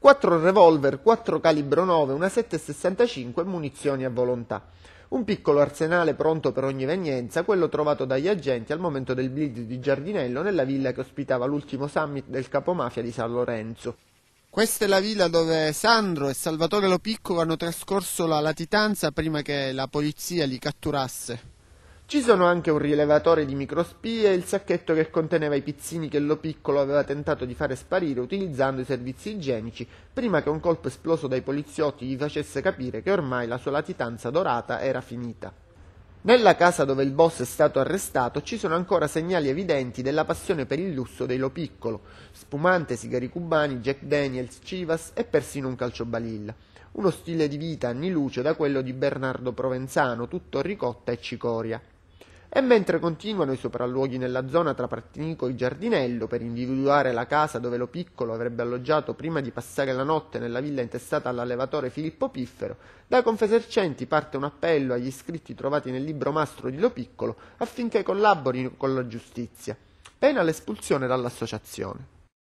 4 revolver, 4 calibro 9, una 7,65 e munizioni a volontà. Un piccolo arsenale pronto per ogni evenienza, quello trovato dagli agenti al momento del build di Giardinello nella villa che ospitava l'ultimo summit del capomafia di San Lorenzo. Questa è la villa dove Sandro e Salvatore Lo Piccolo hanno trascorso la latitanza prima che la polizia li catturasse. Ci sono anche un rilevatore di microspie e il sacchetto che conteneva i pizzini che lo piccolo aveva tentato di fare sparire utilizzando i servizi igienici prima che un colpo esploso dai poliziotti gli facesse capire che ormai la sua latitanza dorata era finita. Nella casa dove il boss è stato arrestato ci sono ancora segnali evidenti della passione per il lusso dei Lo Piccolo, spumante, sigari cubani, Jack Daniels, Chivas e persino un calciobalilla uno stile di vita anni luce da quello di Bernardo Provenzano, tutto ricotta e cicoria e mentre continuano i sopralluoghi nella zona tra Partinico e Giardinello per individuare la casa dove lo piccolo avrebbe alloggiato prima di passare la notte nella villa intestata all'allevatore Filippo Piffero, da Confesercenti parte un appello agli iscritti trovati nel libro mastro di Lo Piccolo affinché collaborino con la giustizia, pena l'espulsione dall'associazione.